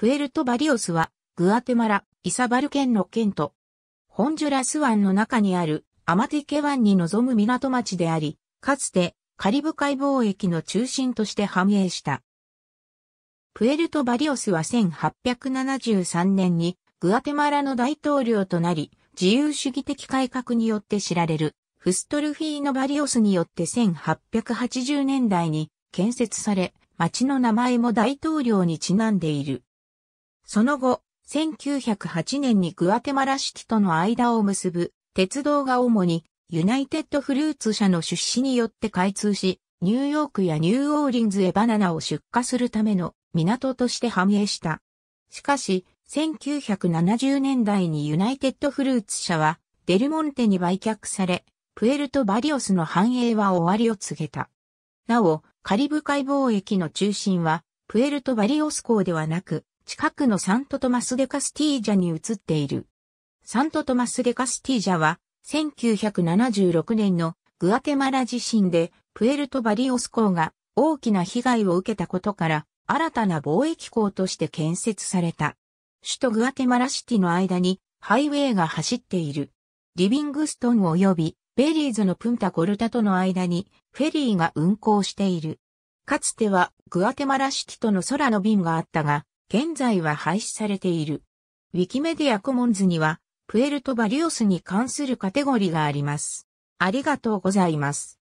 プエルトバリオスは、グアテマラ、イサバル県の県と、ホンジュラス湾の中にある、アマティケ湾に臨む港町であり、かつて、カリブ海貿易の中心として繁栄した。プエルトバリオスは1873年に、グアテマラの大統領となり、自由主義的改革によって知られる、フストルフィーノ・バリオスによって1880年代に建設され、町の名前も大統領にちなんでいる。その後、1908年にグアテマラシティとの間を結ぶ鉄道が主にユナイテッドフルーツ社の出資によって開通し、ニューヨークやニューオーリンズへバナナを出荷するための港として繁栄した。しかし、1970年代にユナイテッドフルーツ社はデルモンテに売却され、プエルトバリオスの繁栄は終わりを告げた。なお、カリブ海貿易の中心は、プエルトバリオス港ではなく、近くのサントトマス・デ・カスティージャに移っている。サントトマス・デ・カスティージャは、1976年のグアテマラ地震で、プエルト・バリオス港が大きな被害を受けたことから、新たな貿易港として建設された。首都グアテマラシティの間に、ハイウェイが走っている。リビングストン及び、ベリーズのプンタ・コルタとの間に、フェリーが運航している。かつては、グアテマラシティとの空の便があったが、現在は廃止されている。ウィキメディアコモンズには、プエルトバリオスに関するカテゴリーがあります。ありがとうございます。